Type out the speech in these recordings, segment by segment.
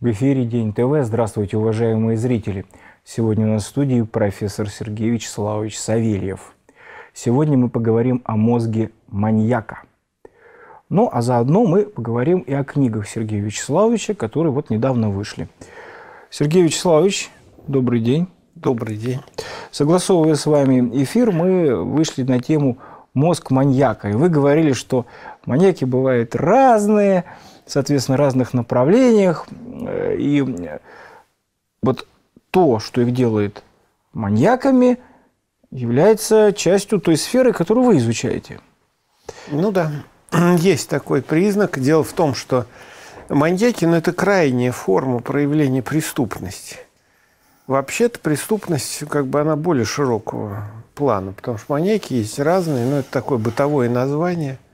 В эфире День ТВ. Здравствуйте, уважаемые зрители. Сегодня у нас в студии профессор Сергей Вячеславович Савельев. Сегодня мы поговорим о мозге маньяка. Ну, а заодно мы поговорим и о книгах Сергея Вячеславовича, которые вот недавно вышли. Сергей Вячеславович, добрый день. Добрый день. Согласовывая с вами эфир, мы вышли на тему мозг маньяка. И вы говорили, что маньяки бывают разные, соответственно, разных направлениях. Э, и э, вот то, что их делает маньяками, является частью той сферы, которую вы изучаете. Ну да, есть такой признак. Дело в том, что маньяки ну, – это крайняя форма проявления преступности. Вообще-то преступность, как бы она более широкого плана, потому что маньяки есть разные, но это такое бытовое название –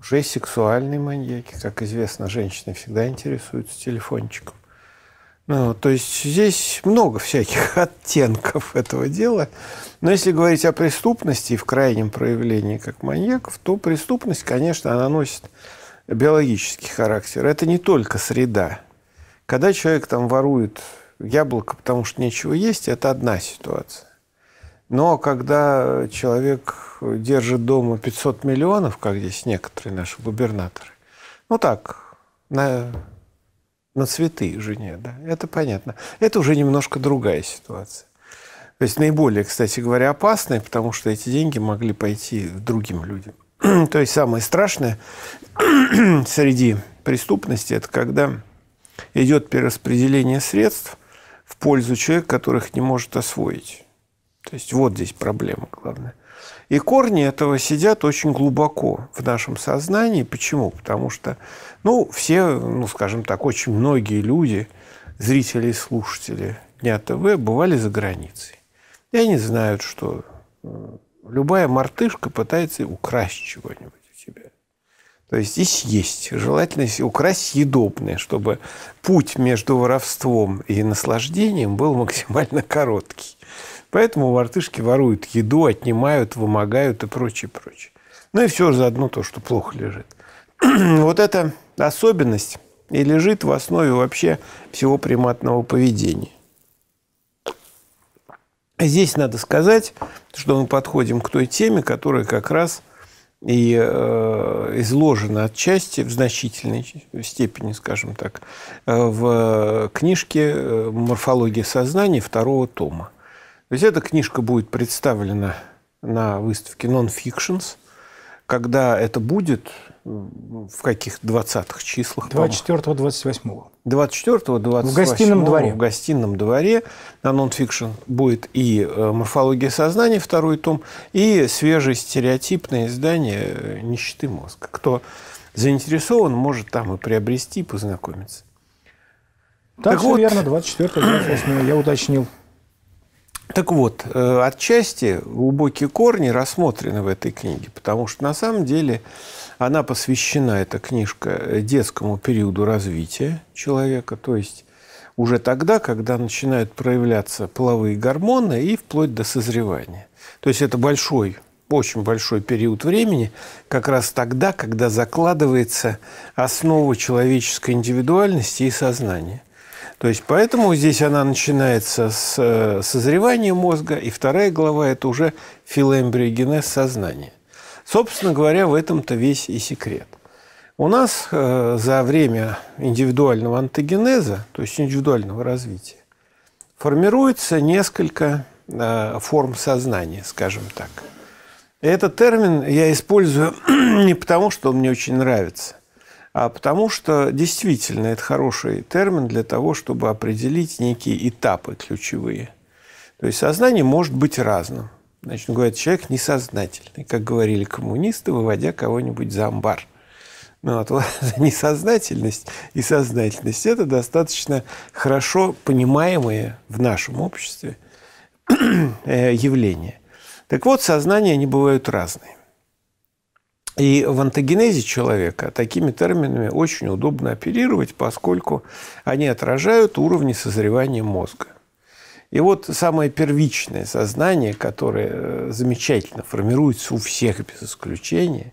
уже сексуальные маньяки. Как известно, женщины всегда интересуются телефончиком. Ну, то есть здесь много всяких оттенков этого дела. Но если говорить о преступности в крайнем проявлении как маньяков, то преступность, конечно, она носит биологический характер. Это не только среда. Когда человек там ворует яблоко, потому что нечего есть, это одна ситуация. Но когда человек держит дома 500 миллионов, как здесь некоторые наши губернаторы, ну так, на, на цветы жене, да, это понятно. Это уже немножко другая ситуация. То есть наиболее, кстати говоря, опасная, потому что эти деньги могли пойти другим людям. То есть самое страшное среди преступности – это когда идет перераспределение средств в пользу человека, которых не может освоить. То есть вот здесь проблема главная. И корни этого сидят очень глубоко в нашем сознании. Почему? Потому что, ну, все, ну, скажем так, очень многие люди, зрители и слушатели Дня ТВ бывали за границей. И они знают, что любая мартышка пытается украсть чего-нибудь у тебя. То есть здесь есть Желательно украсть едобное, чтобы путь между воровством и наслаждением был максимально короткий. Поэтому мартышки воруют еду, отнимают, вымогают и прочее, прочее. Ну и все заодно то, что плохо лежит. вот эта особенность и лежит в основе вообще всего приматного поведения. Здесь надо сказать, что мы подходим к той теме, которая как раз и э, изложена отчасти в значительной степени, скажем так, э, в книжке «Морфология сознания» второго тома. Ведь эта книжка будет представлена на выставке Non-Fictions. Когда это будет, в каких 20-х числах? 24-28. 24-28. В гостином дворе. В гостином дворе на Non-Fiction будет и э, «Морфология сознания», второй том, и свежее стереотипное издание э, «Нищеты мозга». Кто заинтересован, может там и приобрести, познакомиться. Так, так все вот. верно, 24-28 я уточнил. Так вот, э, отчасти глубокие корни рассмотрены в этой книге, потому что на самом деле она посвящена, эта книжка, детскому периоду развития человека, то есть уже тогда, когда начинают проявляться половые гормоны и вплоть до созревания. То есть это большой, очень большой период времени, как раз тогда, когда закладывается основа человеческой индивидуальности и сознания. То есть поэтому здесь она начинается с э, созревания мозга, и вторая глава – это уже филоэмбриогенез сознания. Собственно говоря, в этом-то весь и секрет. У нас э, за время индивидуального антогенеза, то есть индивидуального развития, формируется несколько э, форм сознания, скажем так. этот термин я использую не потому, что он мне очень нравится, а Потому что действительно это хороший термин для того, чтобы определить некие этапы ключевые. То есть сознание может быть разным. Значит, говорят, человек несознательный, как говорили коммунисты, выводя кого-нибудь за амбар. Ну, вот, а вот несознательность и сознательность – это достаточно хорошо понимаемые в нашем обществе э, явления. Так вот, сознания, они бывают разные. И в антогенезе человека такими терминами очень удобно оперировать, поскольку они отражают уровни созревания мозга. И вот самое первичное сознание, которое э, замечательно формируется у всех без исключения,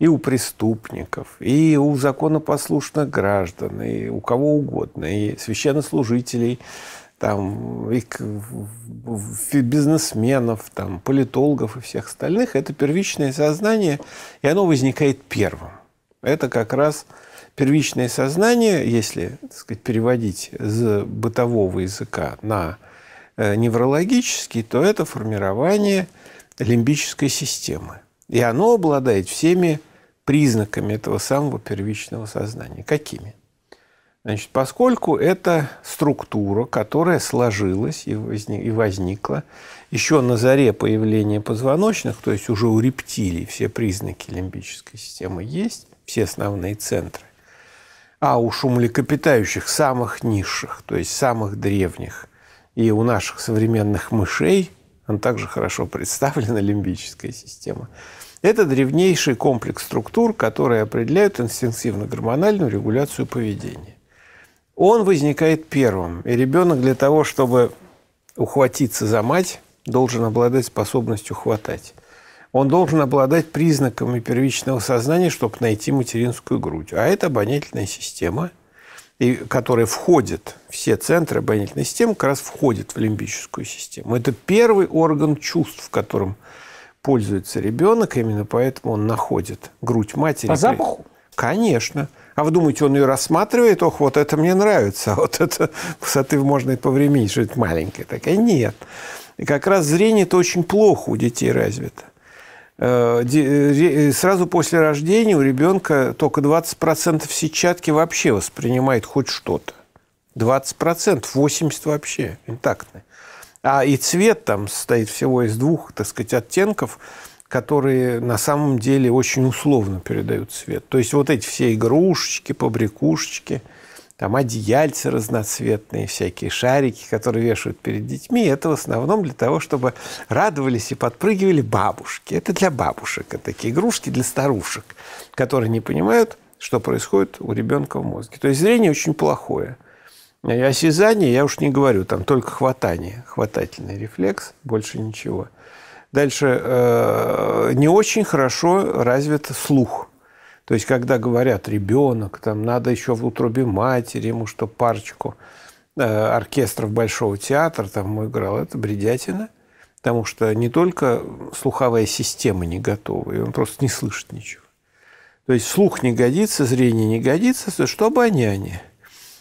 и у преступников, и у законопослушных граждан, и у кого угодно, и священнослужителей, там, их бизнесменов, там, политологов и всех остальных, это первичное сознание, и оно возникает первым. Это как раз первичное сознание, если так сказать, переводить с бытового языка на э, неврологический, то это формирование лимбической системы. И оно обладает всеми признаками этого самого первичного сознания. Какими? Значит, поскольку это структура, которая сложилась и, возникла еще на заре появления позвоночных, то есть уже у рептилий все признаки лимбической системы есть, все основные центры, а у шумлекопитающих самых низших, то есть самых древних, и у наших современных мышей, он также хорошо представлена, лимбическая система, это древнейший комплекс структур, которые определяют инстинктивно-гормональную регуляцию поведения он возникает первым. И ребенок для того, чтобы ухватиться за мать, должен обладать способностью хватать. Он должен обладать признаками первичного сознания, чтобы найти материнскую грудь. А это обонятельная система, и, которая входит, все центры обонятельной системы как раз входят в лимбическую систему. Это первый орган чувств, которым пользуется ребенок, именно поэтому он находит грудь матери. По запаху? Конечно. А вы думаете, он ее рассматривает? Ох, вот это мне нравится, вот это высоты можно и повременить, что это маленькая такая. Нет. И как раз зрение это очень плохо у детей развито. Э, э, э, сразу после рождения у ребенка только 20% сетчатки вообще воспринимает хоть что-то. 20%, 80% вообще интактны. А и цвет там состоит всего из двух, так сказать, оттенков – которые на самом деле очень условно передают свет. То есть вот эти все игрушечки, побрякушечки, там одеяльцы разноцветные, всякие шарики, которые вешают перед детьми, это в основном для того, чтобы радовались и подпрыгивали бабушки. Это для бабушек, это такие игрушки для старушек, которые не понимают, что происходит у ребенка в мозге. То есть зрение очень плохое. И осязание я уж не говорю, там только хватание, хватательный рефлекс, больше ничего. Дальше э, не очень хорошо развит слух. То есть, когда говорят ребенок, там надо еще в утробе матери, ему что парочку э, оркестров Большого театра там играл, это бредятина. Потому что не только слуховая система не готова, и он просто не слышит ничего. То есть слух не годится, зрение не годится, что обоняние.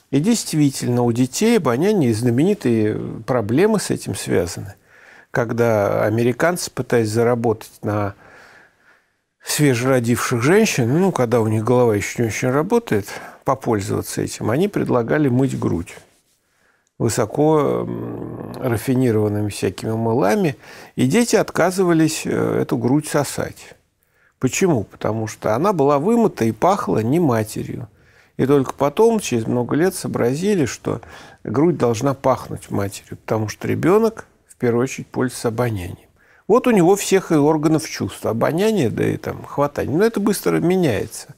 И действительно, у детей обоняние и знаменитые проблемы с этим связаны когда американцы, пытаясь заработать на свежеродивших женщин, ну, когда у них голова еще не очень работает, попользоваться этим, они предлагали мыть грудь высоко рафинированными всякими мылами, и дети отказывались э, эту грудь сосать. Почему? Потому что она была вымыта и пахла не матерью. И только потом, через много лет, сообразили, что грудь должна пахнуть матерью, потому что ребенок первую очередь, пользуется обонянием. Вот у него всех и органов чувств, обоняние, да и там хватание. Но это быстро меняется,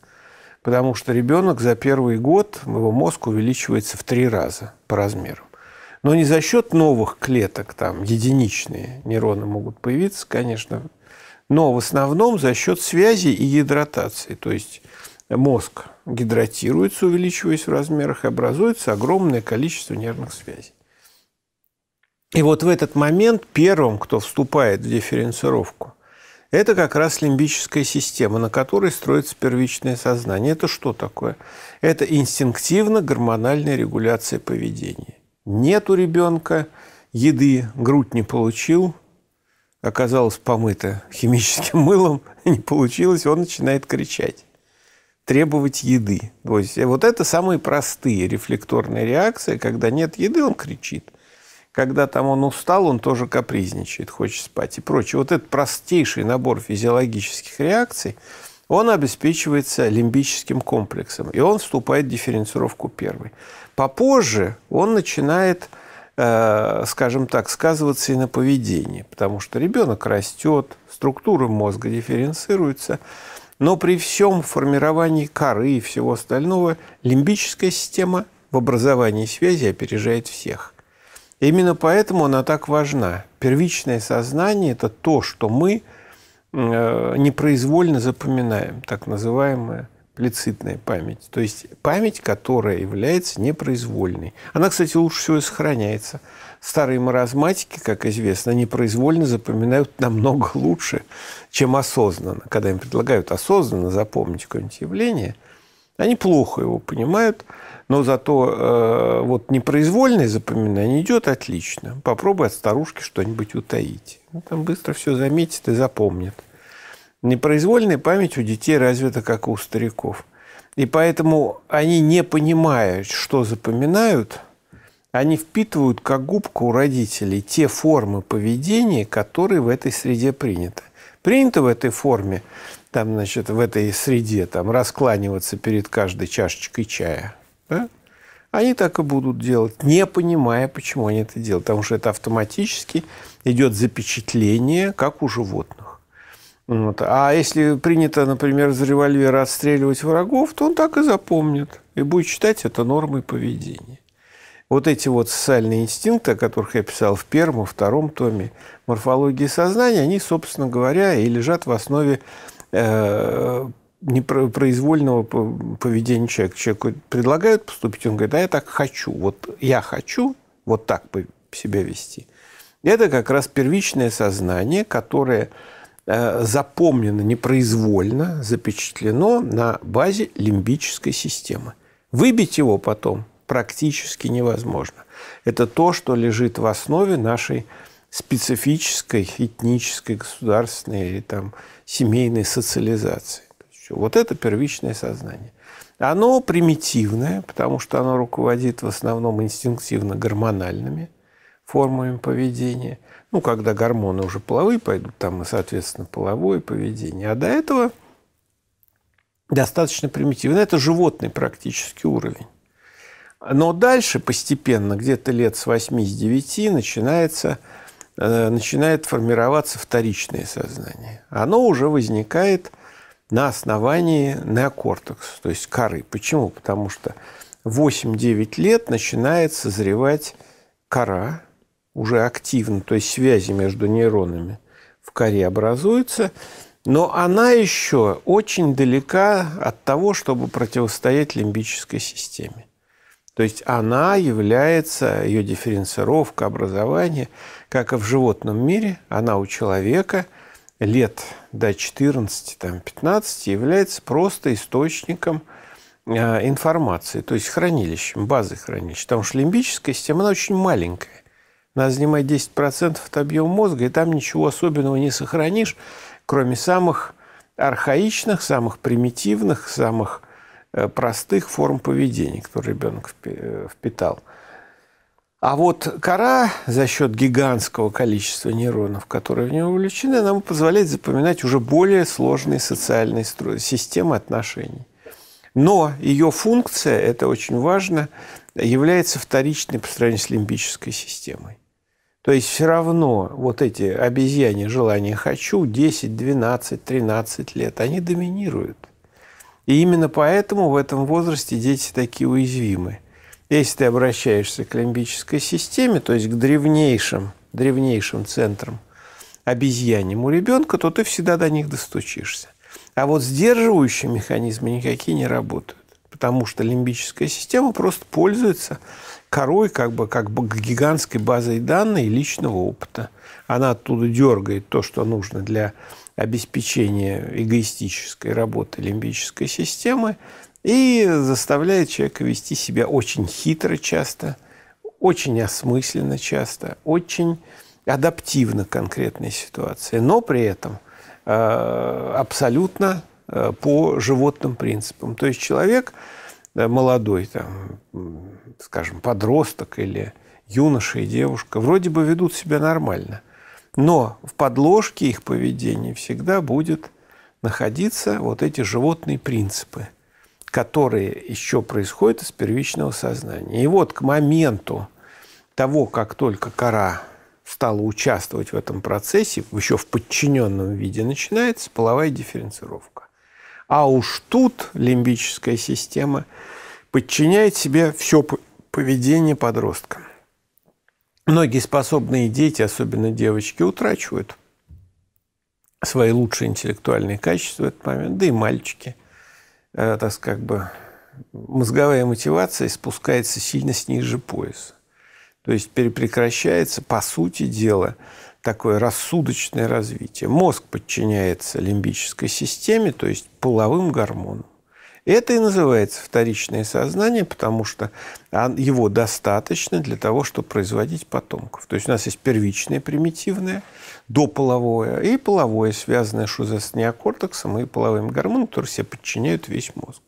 потому что ребенок за первый год, его мозг увеличивается в три раза по размеру. Но не за счет новых клеток, там единичные нейроны могут появиться, конечно, но в основном за счет связи и гидратации. То есть мозг гидратируется, увеличиваясь в размерах, и образуется огромное количество нервных связей. И вот в этот момент первым, кто вступает в дифференцировку, это как раз лимбическая система, на которой строится первичное сознание. Это что такое? Это инстинктивно-гормональная регуляция поведения. Нет у ребенка еды, грудь не получил, оказалось помыта химическим мылом, не получилось, он начинает кричать, требовать еды. То есть э, вот это самые простые рефлекторные реакции, когда нет еды, он кричит когда там он устал, он тоже капризничает, хочет спать и прочее. Вот этот простейший набор физиологических реакций, он обеспечивается лимбическим комплексом, и он вступает в дифференцировку первой. Попозже он начинает, э, скажем так, сказываться и на поведении, потому что ребенок растет, структуры мозга дифференцируются, но при всем формировании коры и всего остального лимбическая система в образовании связи опережает всех. Именно поэтому она так важна. Первичное сознание – это то, что мы э, непроизвольно запоминаем, так называемая плицитная память. То есть память, которая является непроизвольной. Она, кстати, лучше всего сохраняется. Старые маразматики, как известно, непроизвольно запоминают намного лучше, чем осознанно. Когда им предлагают осознанно запомнить какое-нибудь явление, они плохо его понимают – но зато э, вот непроизвольное запоминание идет отлично. Попробуй от старушки что-нибудь утаить. Ну, там быстро все заметит и запомнит. Непроизвольная память у детей развита, как у стариков. И поэтому они, не понимают, что запоминают, они впитывают как губка у родителей те формы поведения, которые в этой среде приняты. Принято в этой форме, там, значит, в этой среде там, раскланиваться перед каждой чашечкой чая – да? Они так и будут делать, не понимая, почему они это делают. Потому что это автоматически идет запечатление, как у животных. Вот. А если принято, например, из револьвера отстреливать врагов, то он так и запомнит и будет считать это нормой поведения. Вот эти вот социальные инстинкты, о которых я писал в первом и втором томе морфологии сознания, они, собственно говоря, и лежат в основе э, непроизвольного поведения человека. Человеку предлагают поступить, он говорит, да, я так хочу, вот я хочу вот так себя вести. Это как раз первичное сознание, которое э, запомнено непроизвольно, запечатлено на базе лимбической системы. Выбить его потом практически невозможно. Это то, что лежит в основе нашей специфической этнической, государственной или там, семейной социализации полностью. Вот это первичное сознание. Оно примитивное, потому что оно руководит в основном инстинктивно гормональными формами поведения. Ну, когда гормоны уже половые пойдут, там и, соответственно, половое поведение. А до этого достаточно примитивно. Это животный практически уровень. Но дальше постепенно, где-то лет с 8 с 9 начинается, э, начинает формироваться вторичное сознание. Оно уже возникает на основании неокортекса, то есть коры. Почему? Потому что 8-9 лет начинает созревать кора уже активно, то есть связи между нейронами в коре образуются, но она еще очень далека от того, чтобы противостоять лимбической системе. То есть она является, ее дифференцировка, образование, как и в животном мире, она у человека лет до 14-15 является просто источником э, информации, то есть хранилищем, базой хранилища. Потому что лимбическая система, она очень маленькая. Она занимает 10% от объема мозга, и там ничего особенного не сохранишь, кроме самых архаичных, самых примитивных, самых э, простых форм поведения, которые ребенок э, впитал – а вот кора за счет гигантского количества нейронов, которые в нее увлечены, нам позволяет запоминать уже более сложные социальные струи, системы отношений. Но ее функция, это очень важно, является вторичной по сравнению с лимбической системой. То есть все равно вот эти обезьяне желания «хочу» 10, 12, 13 лет, они доминируют. И именно поэтому в этом возрасте дети такие уязвимы – если ты обращаешься к лимбической системе, то есть к древнейшим, древнейшим центрам обезьяньему ребенка, то ты всегда до них достучишься. А вот сдерживающие механизмы никакие не работают, потому что лимбическая система просто пользуется корой как бы, как бы гигантской базой данных и личного опыта. Она оттуда дергает то, что нужно для обеспечения эгоистической работы лимбической системы, и заставляет человека вести себя очень хитро часто, очень осмысленно часто, очень адаптивно к конкретной ситуации, но при этом э, абсолютно э, по животным принципам. То есть человек э, молодой, там, скажем, подросток или юноша и девушка, вроде бы ведут себя нормально, но в подложке их поведения всегда будет находиться вот эти животные принципы – которые еще происходят из первичного сознания. И вот к моменту того, как только кора стала участвовать в этом процессе, еще в подчиненном виде, начинается половая дифференцировка. А уж тут лимбическая система подчиняет себе все поведение подростка. Многие способные дети, особенно девочки, утрачивают свои лучшие интеллектуальные качества в этот момент, да и мальчики – Э, так как бы, мозговая мотивация спускается сильно ниже пояса. То есть перепрекращается, по сути дела, такое рассудочное развитие. Мозг подчиняется лимбической системе, то есть половым гормонам. Это и называется вторичное сознание, потому что его достаточно для того, чтобы производить потомков. То есть у нас есть первичное, примитивное, дополовое и половое, связанное что с неокортексом и половым гормоном, которые себе подчиняют весь мозг.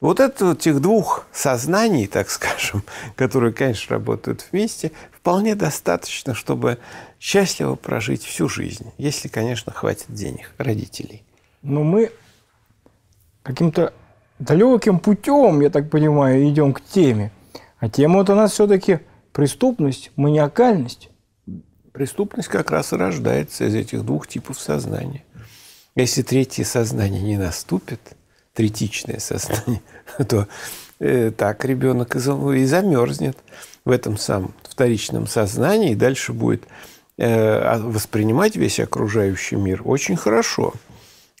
Вот это вот тех двух сознаний, так скажем, которые, конечно, работают вместе, вполне достаточно, чтобы счастливо прожить всю жизнь, если, конечно, хватит денег родителей. Но мы каким-то далеким путем, я так понимаю, идем к теме. А тема вот у нас все-таки преступность, маниакальность. Преступность как раз и рождается из этих двух типов сознания. Если третье сознание не наступит, третичное сознание, то э, так ребенок и замерзнет в этом самом вторичном сознании, и дальше будет э, а, воспринимать весь окружающий мир очень хорошо –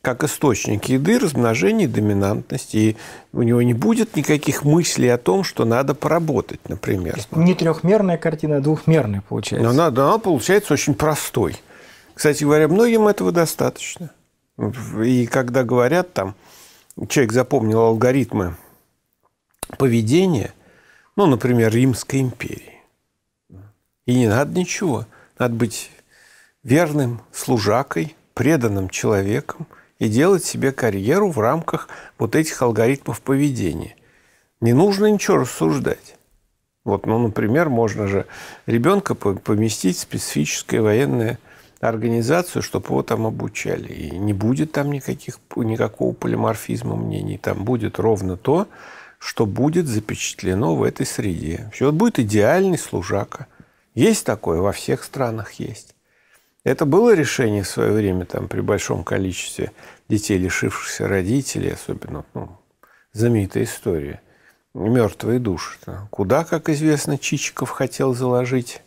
как источник еды, размножение, доминантность. И у него не будет никаких мыслей о том, что надо поработать, например. Не трехмерная картина, а двухмерная получается. Но ну, она, она получается очень простой. Кстати говоря, многим этого достаточно. И когда говорят там, человек запомнил алгоритмы поведения, ну, например, Римской империи. И не надо ничего. Надо быть верным служакой, преданным человеком – и делать себе карьеру в рамках вот этих алгоритмов поведения. Не нужно ничего рассуждать. Вот, ну, например, можно же ребенка поместить в специфическое военное организацию, чтобы его там обучали. И не будет там никаких, никакого полиморфизма мнений. Там будет ровно то, что будет запечатлено в этой среде. Все, вот будет идеальный служака. Есть такое, во всех странах есть. Это было решение в свое время там, при большом количестве детей, лишившихся родителей, особенно ну, знаменитая история. Мертвые души. Куда, как известно, Чичиков хотел заложить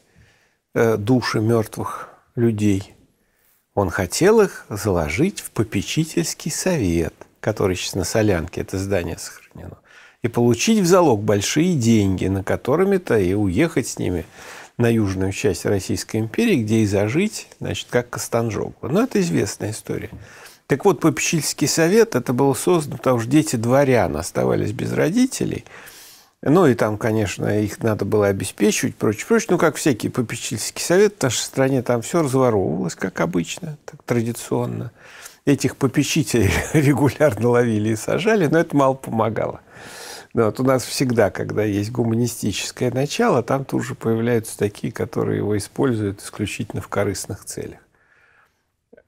э, души мертвых людей? Он хотел их заложить в попечительский совет, который сейчас на Солянке, это здание сохранено, и получить в залог большие деньги, на которыми-то и уехать с ними – на южную часть Российской империи, где и зажить, значит, как Костанжогу. Но это известная история. Так вот, попечительский совет это было создано, потому что дети дворян оставались без родителей. Ну, и там, конечно, их надо было обеспечивать, прочее, прочее. Ну, как всякий попечительский совет, в нашей стране там все разворовывалось, как обычно, так традиционно. Этих попечителей регулярно ловили и сажали, но это мало помогало. Да, вот у нас всегда, когда есть гуманистическое начало, там тут же появляются такие, которые его используют исключительно в корыстных целях.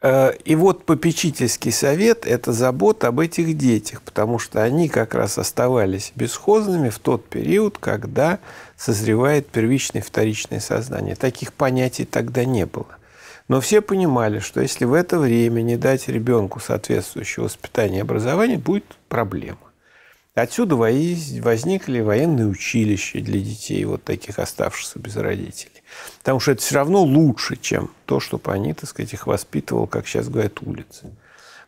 Э, и вот попечительский совет – это забота об этих детях, потому что они как раз оставались бесхозными в тот период, когда созревает первичное и вторичное сознание. Таких понятий тогда не было. Но все понимали, что если в это время не дать ребенку соответствующего воспитания и образования, будет проблема. Отсюда возникли военные училища для детей, вот таких оставшихся без родителей. Потому что это все равно лучше, чем то, чтобы они, так сказать, их воспитывал, как сейчас говорят, улицы.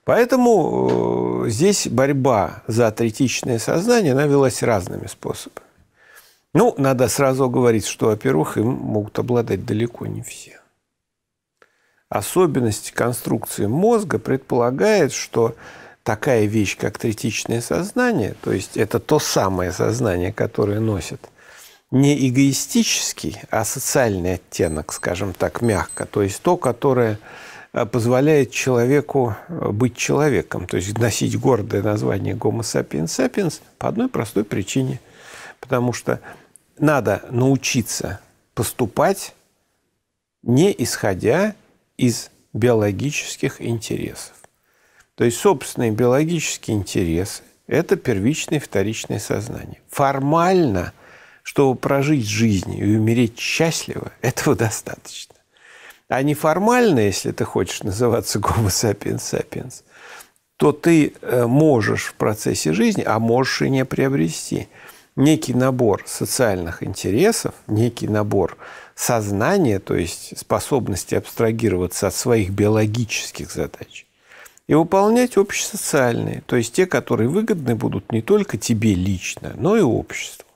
Поэтому э, здесь борьба за третичное сознание, она велась разными способами. Ну, надо сразу говорить, что, во-первых, им могут обладать далеко не все. Особенность конструкции мозга предполагает, что такая вещь, как третичное сознание, то есть это то самое сознание, которое носит не эгоистический, а социальный оттенок, скажем так, мягко, то есть то, которое э, позволяет человеку э, быть человеком, то есть носить гордое название Homo sapiens sapiens по одной простой причине, потому что надо научиться поступать не исходя из биологических интересов. То есть собственные биологические интересы – это первичное и вторичное сознание. Формально, чтобы прожить жизнь и умереть счастливо, этого достаточно. А неформально, если ты хочешь называться гомо сапиенс сапиенс, то ты э, можешь в процессе жизни, а можешь и не приобрести, некий набор социальных интересов, некий набор сознания, то есть способности абстрагироваться от своих биологических задач – и выполнять общесоциальные, то есть те, которые выгодны будут не только тебе лично, но и обществу.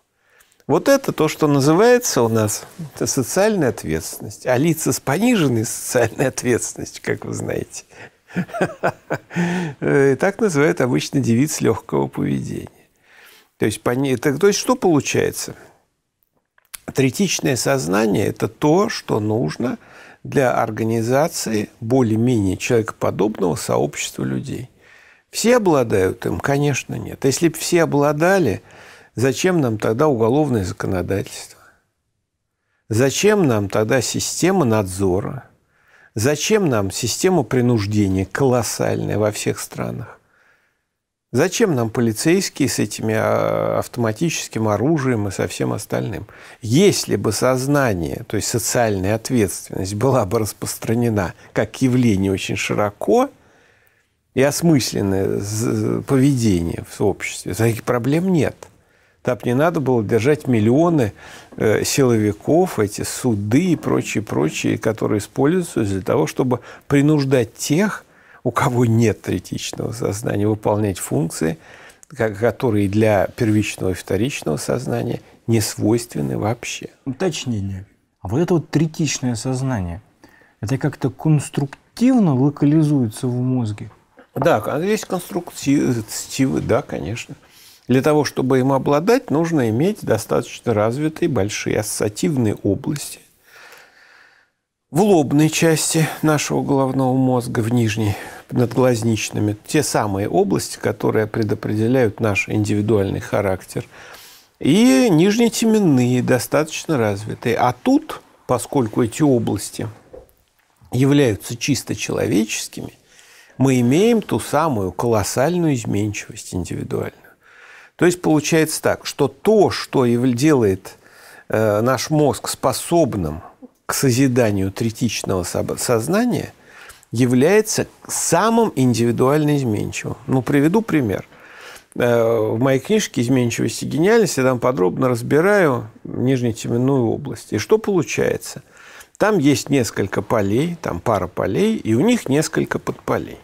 Вот это то, что называется у нас социальная ответственность. А лица с пониженной социальной ответственностью, как вы знаете, э, так называют обычно девиц легкого поведения. То есть, то есть что получается? Третичное сознание – это то, что нужно – для организации более-менее человекоподобного сообщества людей. Все обладают им? Конечно, нет. Если бы все обладали, зачем нам тогда уголовное законодательство? Зачем нам тогда система надзора? Зачем нам система принуждения колоссальная во всех странах? Зачем нам полицейские с этими а, автоматическим оружием и со всем остальным? Если бы сознание, то есть социальная ответственность была бы распространена как явление очень широко и осмысленное поведение в обществе, таких проблем нет. Там не надо было держать миллионы э, силовиков, эти суды и прочие, прочие, которые используются для того, чтобы принуждать тех, у кого нет третичного сознания, выполнять функции, которые для первичного и вторичного сознания не свойственны вообще. Уточнение. А вот это вот третичное сознание, это как-то конструктивно локализуется в мозге? Да, есть конструктивы, да, конечно. Для того, чтобы им обладать, нужно иметь достаточно развитые большие ассоциативные области. В лобной части нашего головного мозга, в нижней, надглазничными, те самые области, которые предопределяют наш индивидуальный характер. И нижнетеменные достаточно развитые. А тут, поскольку эти области являются чисто человеческими, мы имеем ту самую колоссальную изменчивость индивидуальную. То есть получается так, что то, что делает э, наш мозг способным к созиданию третичного сознания, является самым индивидуально изменчивым. Ну, приведу пример. Э, в моей книжке «Изменчивость и гениальность» я там подробно разбираю нижнетеменную область. И что получается? Там есть несколько полей, там пара полей, и у них несколько подполей.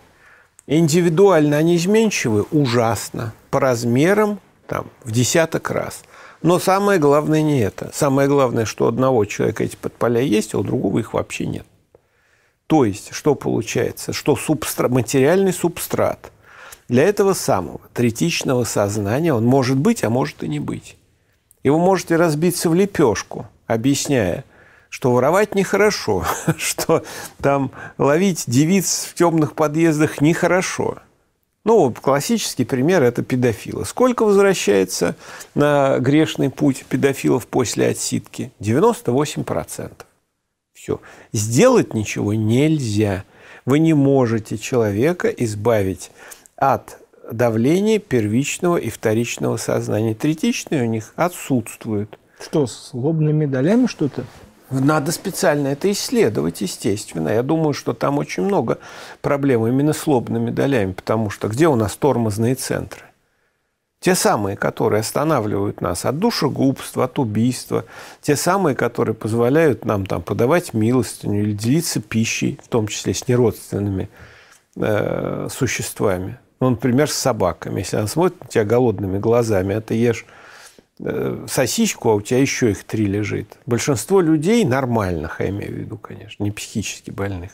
Индивидуально они изменчивы ужасно, по размерам там, в десяток раз. Но самое главное не это. Самое главное, что у одного человека эти подполя есть, а у другого их вообще нет. То есть, что получается? Что субстра... материальный субстрат для этого самого третичного сознания, он может быть, а может и не быть. И вы можете разбиться в лепешку, объясняя, что воровать нехорошо, что там ловить девиц в темных подъездах нехорошо. Ну, классический пример – это педофилы. Сколько возвращается на грешный путь педофилов после отсидки? 98%. процентов. Все. Сделать ничего нельзя. Вы не можете человека избавить от давления первичного и вторичного сознания. Третичное у них отсутствует. Что, с лобными долями что-то? Надо специально это исследовать, естественно. Я думаю, что там очень много проблем именно с лобными долями, потому что где у нас тормозные центры? Те самые, которые останавливают нас от душегубства, от убийства, те самые, которые позволяют нам там, подавать милостыню или делиться пищей, в том числе с неродственными э, существами. Ну, например, с собаками. Если она смотрит на тебя голодными глазами, а ты ешь э, сосиску, а у тебя еще их три лежит. Большинство людей нормальных, я имею в виду, конечно, не психически больных,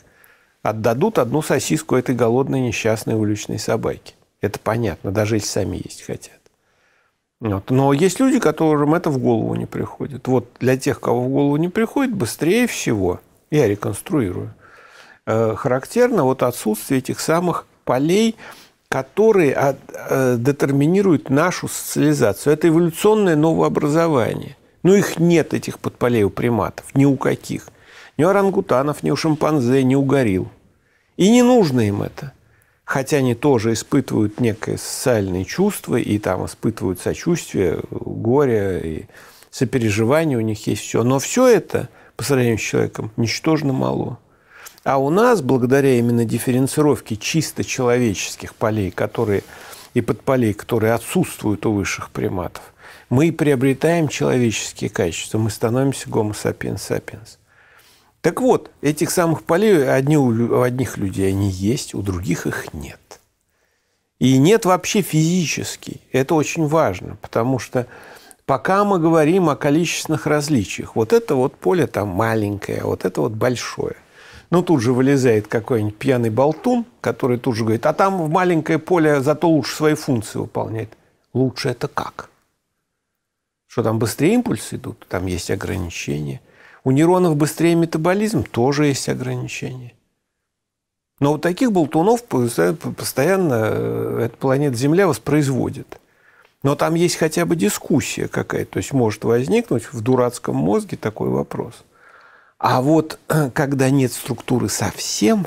отдадут одну сосиску этой голодной несчастной уличной собаке. Это понятно, даже если сами есть хотят. Вот. Но есть люди, которым это в голову не приходит. Вот для тех, кого в голову не приходит, быстрее всего, я реконструирую, э, характерно вот отсутствие этих самых полей, которые от, э, детерминируют нашу социализацию. Это эволюционное новообразование. Но их нет, этих подполей у приматов, ни у каких. Ни у орангутанов, ни у шимпанзе, ни у горил. И не нужно им это хотя они тоже испытывают некое социальное чувство и там испытывают сочувствие, горе и сопереживание, у них есть все. Но все это по сравнению с человеком ничтожно мало. А у нас, благодаря именно дифференцировке чисто человеческих полей, которые и подполей, которые отсутствуют у высших приматов, мы приобретаем человеческие качества, мы становимся гомо сапиенс сапиенс. Так вот, этих самых полей одни у, одних людей они есть, у других их нет. И нет вообще физически. Это очень важно, потому что пока мы говорим о количественных различиях, вот это вот поле там маленькое, вот это вот большое. Но ну, тут же вылезает какой-нибудь пьяный болтун, который тут же говорит, а там в маленькое поле зато лучше свои функции выполняет. Лучше это как? Что там быстрее импульсы идут, там есть ограничения – у нейронов быстрее метаболизм тоже есть ограничения. Но у таких болтунов постоянно э, эта планета Земля воспроизводит. Но там есть хотя бы дискуссия какая-то. То есть может возникнуть в дурацком мозге такой вопрос. А вот э, когда нет структуры совсем,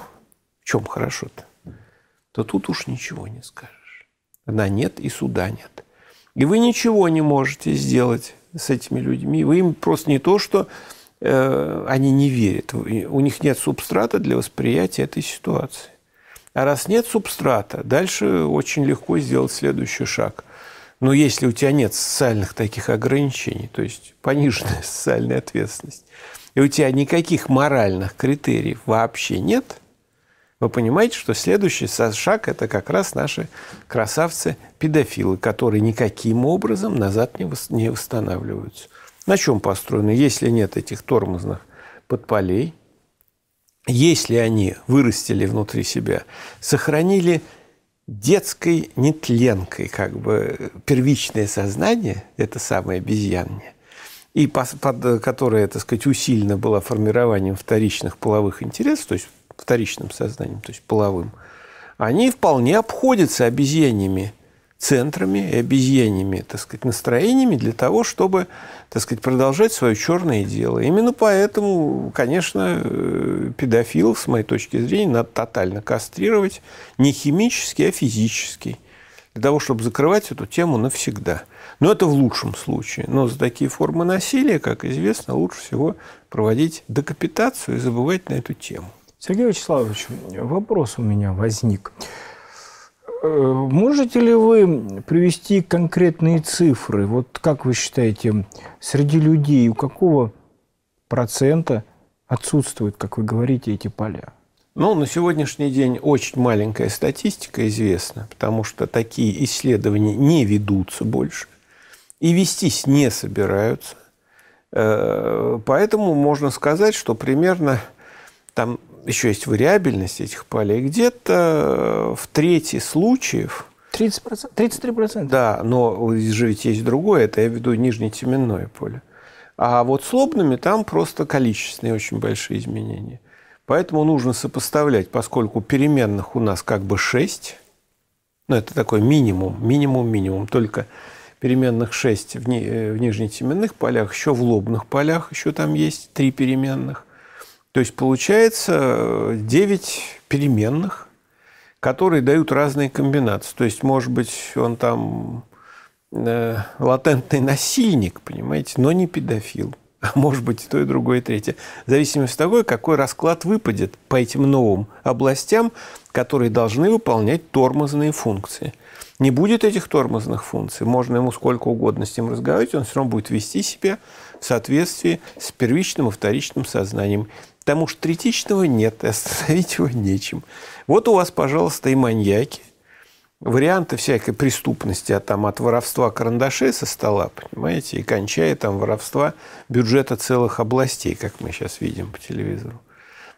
в чем хорошо-то, то тут уж ничего не скажешь. Она нет и суда нет. И вы ничего не можете сделать с этими людьми. Вы им просто не то, что Э, они не верят. У них нет субстрата для восприятия этой ситуации. А раз нет субстрата, дальше очень легко сделать следующий шаг. Но если у тебя нет социальных таких ограничений, то есть пониженная социальная ответственность, и у тебя никаких моральных критериев вообще нет, вы понимаете, что следующий шаг – это как раз наши красавцы-педофилы, которые никаким образом назад не восстанавливаются. На чем построены, если нет этих тормозных подполей, если они вырастили внутри себя, сохранили детской нетленкой, как бы первичное сознание, это самое обезьянное, и под, которое, так сказать, усиленно было формированием вторичных половых интересов, то есть вторичным сознанием, то есть половым, они вполне обходятся обезьянами центрами и обезьянными, так сказать, настроениями для того, чтобы, так сказать, продолжать свое черное дело. Именно поэтому, конечно, э, педофилов, с моей точки зрения, надо тотально кастрировать не химически, а физически, для того, чтобы закрывать эту тему навсегда. Но это в лучшем случае. Но за такие формы насилия, как известно, лучше всего проводить декапитацию и забывать на эту тему. Сергей Вячеславович, вопрос у меня возник. Э, можете ли вы привести конкретные цифры? Вот как вы считаете, среди людей у какого процента отсутствуют, как вы говорите, эти поля? Ну, на сегодняшний день очень маленькая статистика известна, потому что такие исследования не ведутся больше и вестись не собираются. Э, поэтому можно сказать, что примерно там еще есть вариабельность этих полей, где-то э, в трети случаев 30%, 33%? Да, но же ведь есть другое, это я веду нижнетеменное поле. А вот с лобными там просто количественные очень большие изменения. Поэтому нужно сопоставлять, поскольку переменных у нас как бы 6, ну это такой минимум, минимум-минимум, только переменных 6 в, ни, э, в нижнетеменных полях, еще в лобных полях еще там есть 3 переменных. То есть получается 9 э, переменных, которые дают разные комбинации. То есть, может быть, он там э, латентный насильник, понимаете, но не педофил. А может быть, и то, и другое, и третье. В зависимости от того, какой расклад выпадет по этим новым областям, которые должны выполнять тормозные функции. Не будет этих тормозных функций, можно ему сколько угодно с ним разговаривать, он все равно будет вести себя в соответствии с первичным и вторичным сознанием потому что третичного нет, остановить его нечем. Вот у вас, пожалуйста, и маньяки, варианты всякой преступности, а там от воровства карандашей со стола, понимаете, и кончая там воровства бюджета целых областей, как мы сейчас видим по телевизору.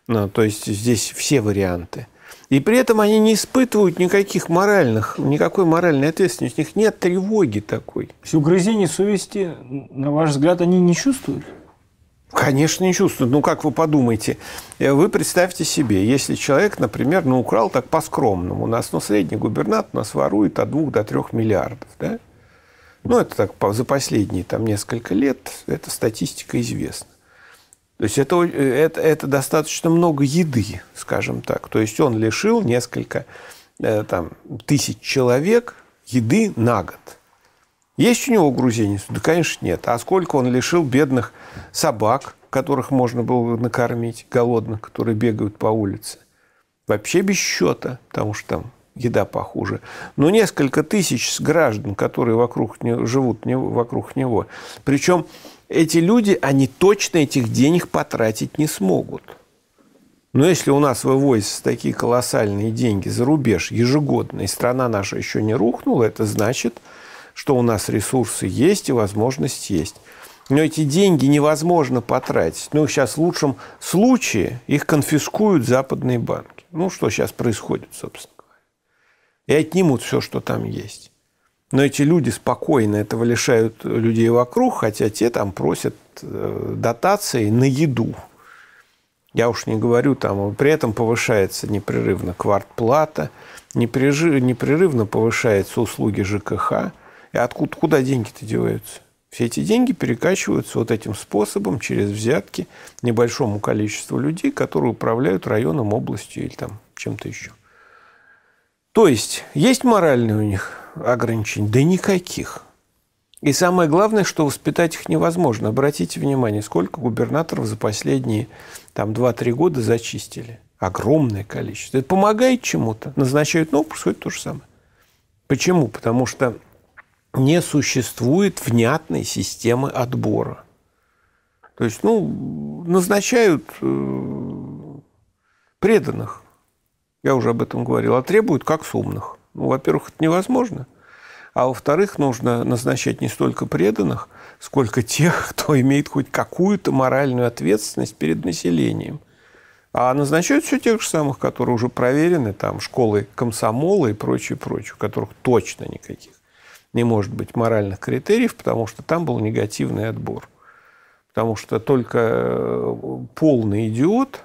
Ну, то есть здесь все варианты. И при этом они не испытывают никаких моральных, никакой моральной ответственности. У них нет тревоги такой. То есть совести, на ваш взгляд, они не чувствуют? Конечно, не чувствуют. Ну, как вы подумаете? Э, вы представьте себе, если человек, например, ну, украл так по-скромному. У нас, ну, средний губернатор у нас ворует от 2 до 3 миллиардов, да? Ну, это так за последние там несколько лет, эта статистика известна. То есть это, э, это, это достаточно много еды, скажем так. То есть он лишил несколько э, там, тысяч человек еды на год. Есть у него грузинец? Да, конечно, нет. А сколько он лишил бедных собак, которых можно было накормить, голодных, которые бегают по улице? Вообще без счета, потому что там еда похуже. Но ну, несколько тысяч граждан, которые вокруг не, живут не, вокруг него. Причем эти люди, они точно этих денег потратить не смогут. Но если у нас вывозятся такие колоссальные деньги за рубеж ежегодно, и страна наша еще не рухнула, это значит – что у нас ресурсы есть и возможность есть. Но эти деньги невозможно потратить. Ну, сейчас в лучшем случае их конфискуют западные банки. Ну, что сейчас происходит, собственно говоря. И отнимут все, что там есть. Но эти люди спокойно этого лишают людей вокруг, хотя те там просят э, дотации на еду. Я уж не говорю, там при этом повышается непрерывно квартплата, непрерывно повышаются услуги ЖКХ – и откуда куда деньги-то деваются? Все эти деньги перекачиваются вот этим способом через взятки небольшому количеству людей, которые управляют районом, областью или там чем-то еще. То есть, есть моральные у них ограничения? Да никаких. И самое главное, что воспитать их невозможно. Обратите внимание, сколько губернаторов за последние там, 2-3 года зачистили. Огромное количество. Это помогает чему-то. Назначают новых, происходит то же самое. Почему? Потому что не существует внятной системы отбора. То есть, ну, назначают э, преданных. Я уже об этом говорил. А требуют как сумных. Ну, во-первых, это невозможно. А во-вторых, нужно назначать не столько преданных, сколько тех, кто имеет хоть какую-то моральную ответственность перед населением. А назначают все тех же самых, которые уже проверены, там, школы комсомола и прочее, прочее, у которых точно никаких не может быть моральных критериев, потому что там был негативный отбор. Потому что только э, полный идиот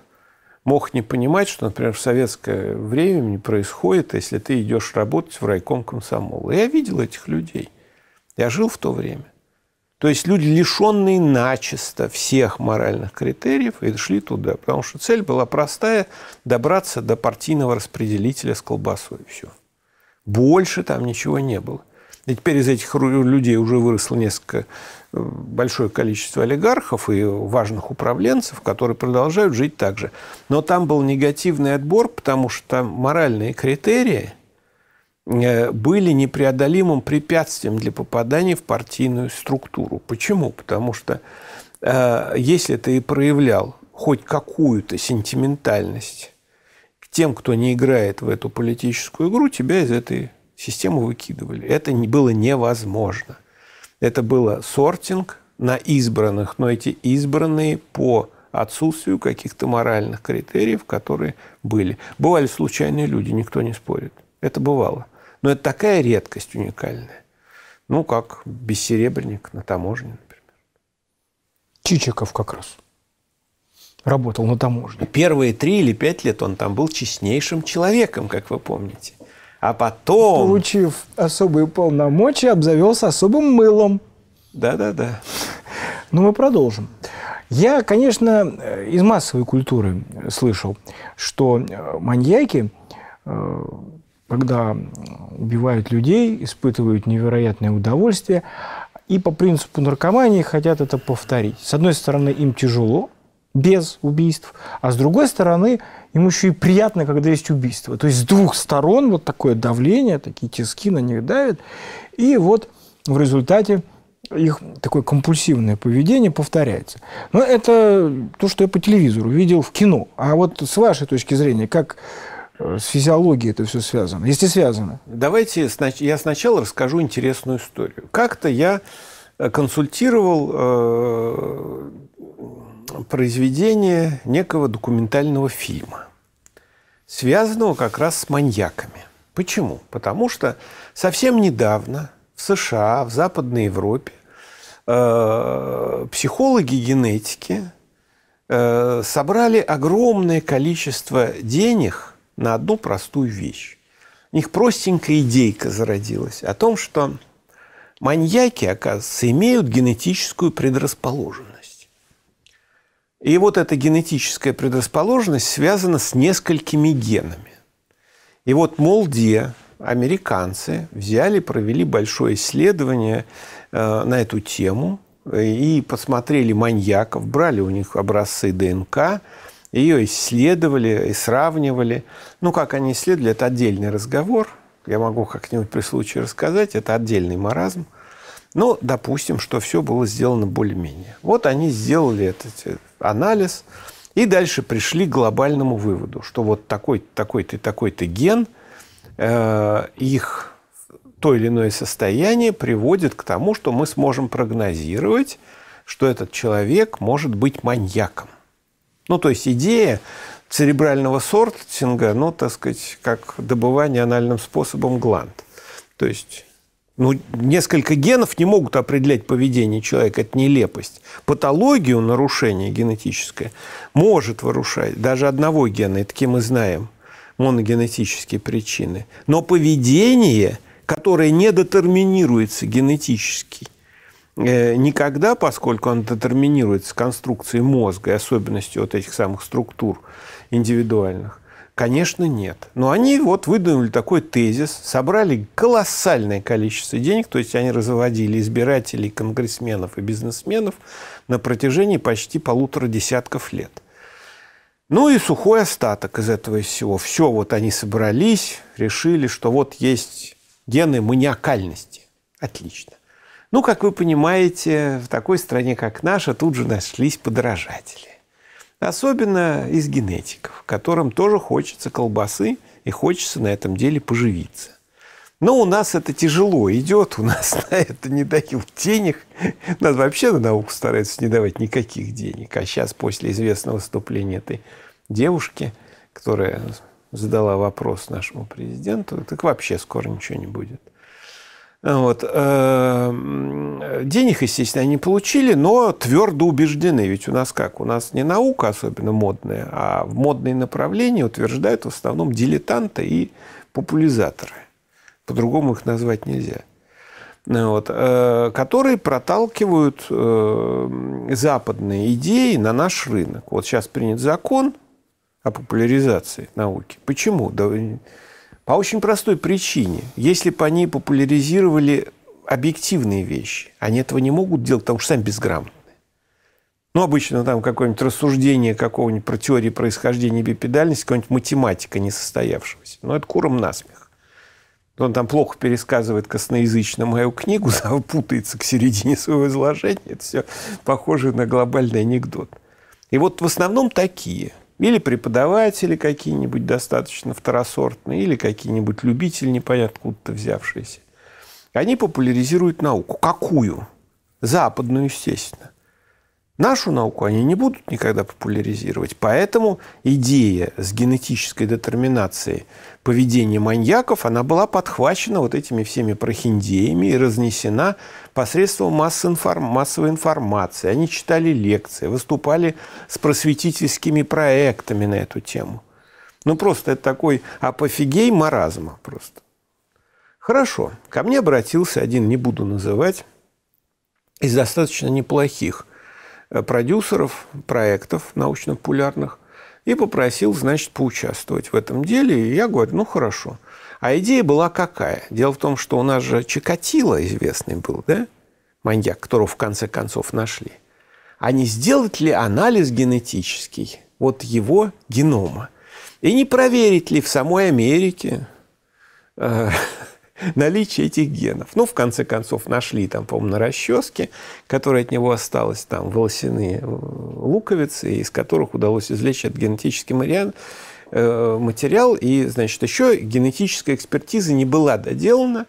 мог не понимать, что, например, в советское время не происходит, если ты идешь работать в райком комсомола. Я видел этих людей. Я жил в то время. То есть люди, лишенные начисто всех моральных критериев, и шли туда, потому что цель была простая – добраться до партийного распределителя с колбасой. Все. Больше там ничего не было. И теперь из этих людей уже выросло несколько э, большое количество олигархов и важных управленцев, которые продолжают жить так же. Но там был негативный отбор, потому что там моральные критерии э, были непреодолимым препятствием для попадания в партийную структуру. Почему? Потому что э, если ты проявлял хоть какую-то сентиментальность к тем, кто не играет в эту политическую игру, тебя из этой Систему выкидывали. Это не, было невозможно. Это было сортинг на избранных, но эти избранные по отсутствию каких-то моральных критериев, которые были. Бывали случайные люди, никто не спорит. Это бывало. Но это такая редкость уникальная. Ну, как бессеребренник на таможне, например. Чичиков как раз работал на таможне. Первые три или пять лет он там был честнейшим человеком, как вы помните. А потом... Получив особые полномочия, обзавелся особым мылом. Да-да-да. Ну, мы продолжим. Я, конечно, э, из массовой культуры слышал, что э, маньяки, э, когда убивают людей, испытывают невероятное удовольствие и по принципу наркомании хотят это повторить. С одной стороны, им тяжело, без убийств, а с другой стороны, ему еще и приятно, когда есть убийство. То есть с двух сторон вот такое давление, такие тиски на них давят, и вот в результате их такое компульсивное поведение повторяется. Но это то, что я по телевизору видел в кино. А вот с вашей точки зрения, как э, с физиологией это все связано, если связано? Давайте я сначала расскажу интересную историю. Как-то я э, консультировал э, произведение некого документального фильма, связанного как раз с маньяками. Почему? Потому что совсем недавно в США, в Западной Европе э, психологи генетики э, собрали огромное количество денег на одну простую вещь. У них простенькая идейка зародилась о том, что маньяки, оказывается, имеют генетическую предрасположенность. И вот эта генетическая предрасположенность связана с несколькими генами. И вот Молдия американцы, взяли, провели большое исследование э, на эту тему и посмотрели маньяков, брали у них образцы ДНК, ее исследовали и сравнивали. Ну, как они исследовали, это отдельный разговор. Я могу как-нибудь при случае рассказать. Это отдельный маразм – ну, допустим, что все было сделано более-менее. Вот они сделали этот э, анализ и дальше пришли к глобальному выводу, что вот такой-то, такой-то, такой-то ген, э, их то или иное состояние приводит к тому, что мы сможем прогнозировать, что этот человек может быть маньяком. Ну, то есть идея церебрального сортинга, ну, так сказать, как добывание анальным способом гланд. То есть ну, несколько генов не могут определять поведение человека, это нелепость. Патологию нарушения генетическое может вырушать даже одного гена, и такие мы знаем моногенетические причины. Но поведение, которое не детерминируется генетически, э, никогда, поскольку он детерминируется конструкцией мозга и особенностью вот этих самых структур индивидуальных, Конечно, нет. Но они вот выдвинули такой тезис, собрали колоссальное количество денег, то есть они разводили избирателей, конгрессменов и бизнесменов на протяжении почти полутора десятков лет. Ну и сухой остаток из этого всего. Все, вот они собрались, решили, что вот есть гены маниакальности. Отлично. Ну, как вы понимаете, в такой стране, как наша, тут же нашлись подражатели. Особенно из генетиков, которым тоже хочется колбасы и хочется на этом деле поживиться. Но у нас это тяжело идет, у нас на это не дают денег. Нас вообще на науку стараются не давать никаких денег. А сейчас, после известного выступления этой девушки, которая задала вопрос нашему президенту, так вообще скоро ничего не будет. Вот. Эм, денег, естественно, они получили, но твердо убеждены. Ведь у нас как? У нас не наука особенно модная, а в модные направления утверждают в основном дилетанты и популяризаторы. По-другому их назвать нельзя. Ну вот, э, которые проталкивают э, западные идеи на наш рынок. Вот сейчас принят закон о популяризации науки. Почему? По очень простой причине. Если бы они популяризировали объективные вещи, они этого не могут делать, потому что сами безграмотны. Ну, обычно там какое-нибудь рассуждение какого-нибудь про теории происхождения бипедальности, какая-нибудь математика несостоявшегося. Но ну, это куром насмех. Он там плохо пересказывает косноязычно мою книгу, путается к середине своего изложения. Это все похоже на глобальный анекдот. И вот в основном такие – или преподаватели какие-нибудь достаточно второсортные, или какие-нибудь любители, непонятно откуда-то взявшиеся. Они популяризируют науку. Какую? Западную, естественно. Нашу науку они не будут никогда популяризировать. Поэтому идея с генетической детерминацией поведения маньяков, она была подхвачена вот этими всеми прохиндеями и разнесена посредством масс информ... массовой информации. Они читали лекции, выступали с просветительскими проектами на эту тему. Ну, просто это такой апофигей маразма просто. Хорошо, ко мне обратился один, не буду называть, из достаточно неплохих Э, продюсеров проектов научно-популярных и попросил, значит, поучаствовать в этом деле. И я говорю, ну хорошо. А идея была какая? Дело в том, что у нас же Чикатило известный был, да? Маньяк, которого в конце концов нашли. А не сделать ли анализ генетический вот его генома? И не проверить ли в самой Америке, э, наличие этих генов. Ну, в конце концов, нашли там, по-моему, на расческе, которая от него осталась, там волосяные э, луковицы, из которых удалось извлечь этот генетический мариан, э, материал. И, значит, еще генетическая экспертиза не была доделана.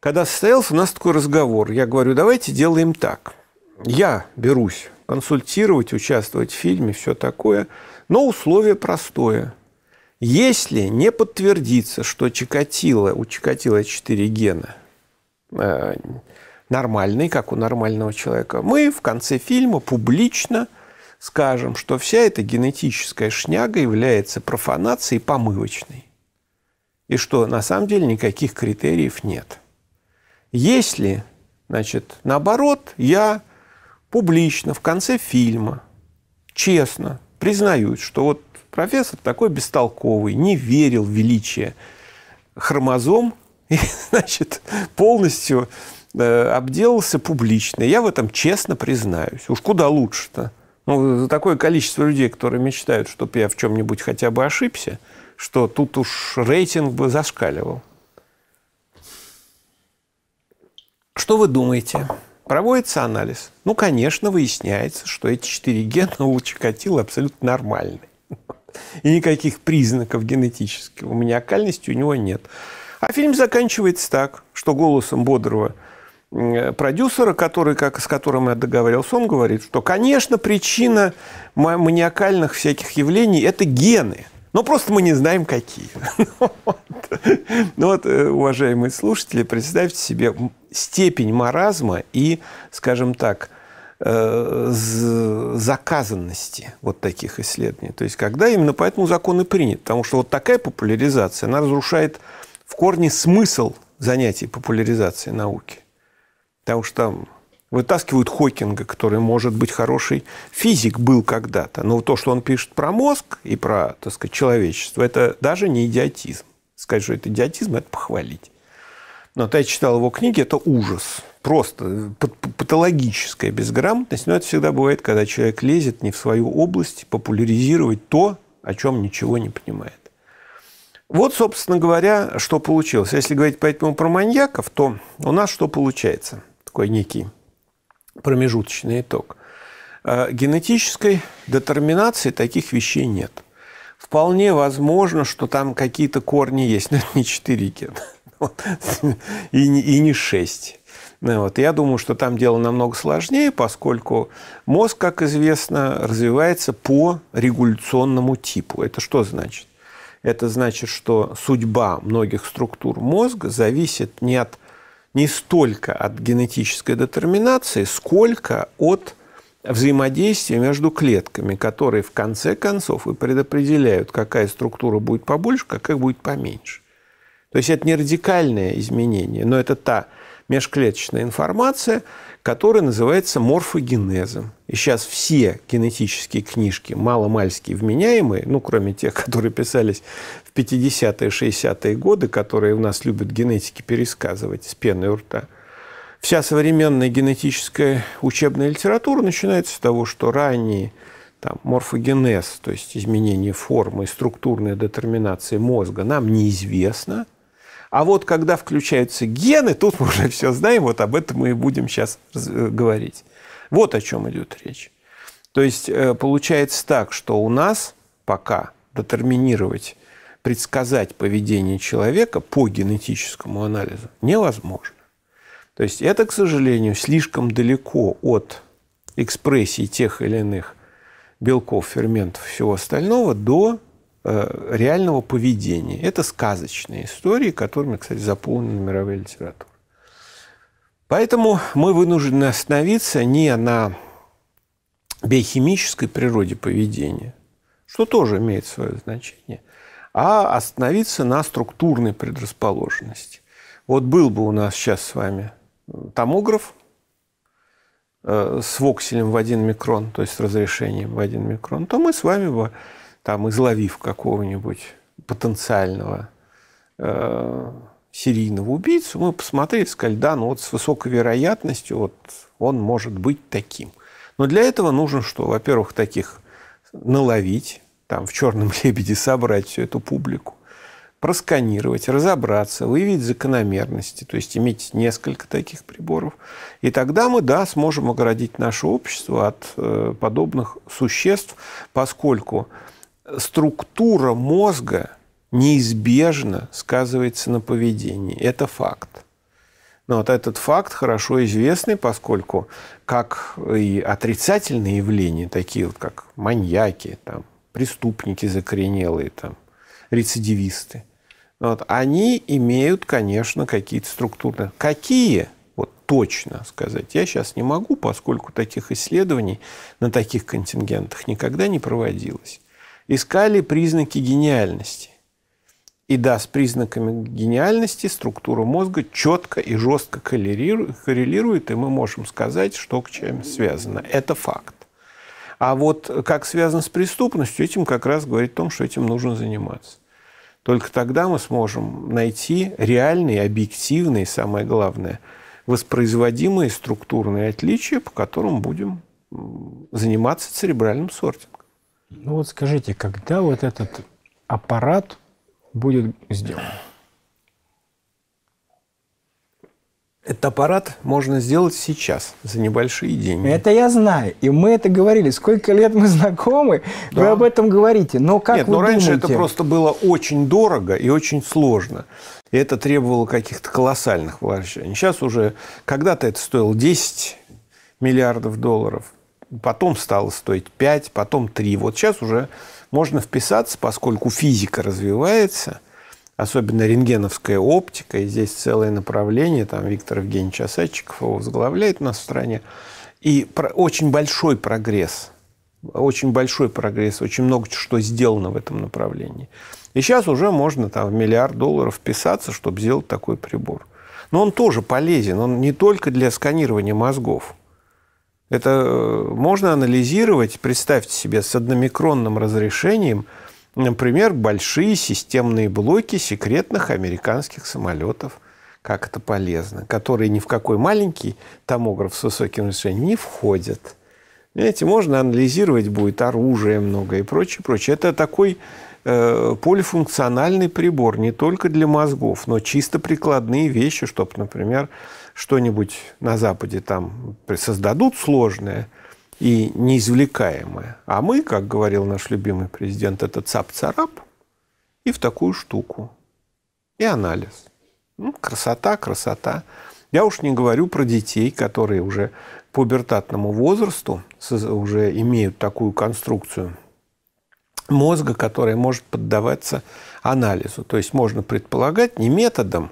Когда состоялся у нас такой разговор, я говорю, давайте делаем так. Я берусь консультировать, участвовать в фильме, все такое, но условие простое – если не подтвердится, что Чикатило, у Чикатило 4 гена э, нормальный, как у нормального человека, мы в конце фильма публично скажем, что вся эта генетическая шняга является профанацией помывочной. И что на самом деле никаких критериев нет. Если, значит, наоборот, я публично в конце фильма честно признаюсь, что вот Профессор такой бестолковый, не верил в величие хромозом и, значит, полностью э, обделался публично. Я в этом честно признаюсь. Уж куда лучше-то. Ну, такое количество людей, которые мечтают, чтобы я в чем-нибудь хотя бы ошибся, что тут уж рейтинг бы зашкаливал. Что вы думаете? Проводится анализ? Ну, конечно, выясняется, что эти четыре гена у Чикатило абсолютно нормальные. И никаких признаков генетического маниакальности у него нет. А фильм заканчивается так, что голосом бодрого продюсера, который, как, с которым я договорился, он говорит, что, конечно, причина маниакальных всяких явлений – это гены. Но просто мы не знаем, какие. Ну вот, э, уважаемые слушатели, представьте себе степень маразма и, скажем так, Э, заказанности вот таких исследований. То есть, когда именно поэтому закон и принят. Потому что вот такая популяризация, она разрушает в корне смысл занятий популяризации науки. Потому что там вытаскивают Хокинга, который, может быть, хороший физик был когда-то. Но то, что он пишет про мозг и про, так сказать, человечество, это даже не идиотизм. Сказать, что это идиотизм, это похвалить. Но вот я читал его книги, это ужас просто э, патологическая безграмотность, но это всегда бывает, когда человек лезет не в свою область, популяризировать то, о чем ничего не понимает. Вот, собственно говоря, что получилось. Если говорить поэтому про маньяков, то у нас что получается? Такой некий промежуточный итог. Э, генетической детерминации таких вещей нет. Вполне возможно, что там какие-то корни есть, но это не 4 гена. И, не, и не 6. Вот. Я думаю, что там дело намного сложнее, поскольку мозг, как известно, развивается по регуляционному типу. Это что значит? Это значит, что судьба многих структур мозга зависит не, от, не столько от генетической детерминации, сколько от взаимодействия между клетками, которые в конце концов и предопределяют, какая структура будет побольше, какая будет поменьше. То есть это не радикальное изменение, но это та межклеточная информация, которая называется морфогенезом. И сейчас все генетические книжки, маломальски вменяемые, ну, кроме тех, которые писались в 50-е, 60-е годы, которые у нас любят генетики пересказывать с пены у рта, вся современная генетическая учебная литература начинается с того, что ранние там, морфогенез, то есть изменение формы и структурная детерминация мозга, нам неизвестно – а вот когда включаются гены, тут мы уже все знаем, вот об этом мы и будем сейчас э, говорить. Вот о чем идет речь. То есть э, получается так, что у нас пока детерминировать, предсказать поведение человека по генетическому анализу невозможно. То есть это, к сожалению, слишком далеко от экспрессии тех или иных белков, ферментов, всего остального до Э, реального поведения. Это сказочные истории, которыми, кстати, заполнена мировая литература. Поэтому мы вынуждены остановиться не на биохимической природе поведения, что тоже имеет свое значение, а остановиться на структурной предрасположенности. Вот был бы у нас сейчас с вами э, томограф э, с вокселем в один микрон, то есть с разрешением в один микрон, то мы с вами бы там изловив какого-нибудь потенциального э, серийного убийцу, мы посмотрели, сказали, да, ну вот с высокой вероятностью вот он может быть таким. Но для этого нужно что? Во-первых, таких наловить, там в «Черном лебеде» собрать всю эту публику, просканировать, разобраться, выявить закономерности, то есть иметь несколько таких приборов. И тогда мы, да, сможем оградить наше общество от э, подобных существ, поскольку структура мозга неизбежно сказывается на поведении. Это факт. Но вот этот факт хорошо известный, поскольку как и отрицательные явления, такие вот как маньяки, там, преступники закоренелые, там, рецидивисты, ну вот, они имеют, конечно, какие-то структуры. Какие? Вот точно сказать я сейчас не могу, поскольку таких исследований на таких контингентах никогда не проводилось искали признаки гениальности. И да, с признаками гениальности структура мозга четко и жестко коррелирует, и мы можем сказать, что к чем связано. Это факт. А вот как связано с преступностью, этим как раз говорит о том, что этим нужно заниматься. Только тогда мы сможем найти реальные, объективные, самое главное, воспроизводимые структурные отличия, по которым будем заниматься церебральным сортингом. Ну вот скажите, когда вот этот аппарат будет сделан? Этот аппарат можно сделать сейчас за небольшие деньги. Это я знаю, и мы это говорили. Сколько лет мы знакомы, да. вы об этом говорите. Но как Нет, вы но ну, думаете? раньше это просто было очень дорого и очень сложно. И это требовало каких-то колоссальных вложений. Сейчас уже когда-то это стоило 10 миллиардов долларов, потом стало стоить 5, потом 3. Вот сейчас уже можно вписаться, поскольку физика развивается, особенно рентгеновская оптика, и здесь целое направление, там Виктор Евгеньевич Осадчиков его возглавляет у нас в стране, и очень большой прогресс, очень большой прогресс, очень много что сделано в этом направлении. И сейчас уже можно там в миллиард долларов вписаться, чтобы сделать такой прибор. Но он тоже полезен, он не только для сканирования мозгов – это э, можно анализировать, представьте себе, с одномикронным разрешением, например, большие системные блоки секретных американских самолетов, как это полезно, которые ни в какой маленький томограф с высоким разрешением не входят. Понимаете, можно анализировать будет оружие много и прочее, прочее. Это такой э, полифункциональный прибор не только для мозгов, но чисто прикладные вещи, чтобы, например, что-нибудь на Западе там создадут сложное и неизвлекаемое. А мы, как говорил наш любимый президент, это цап-царап и в такую штуку. И анализ. Ну, красота, красота. Я уж не говорю про детей, которые уже по бертатному возрасту уже имеют такую конструкцию мозга, которая может поддаваться анализу. То есть можно предполагать не методом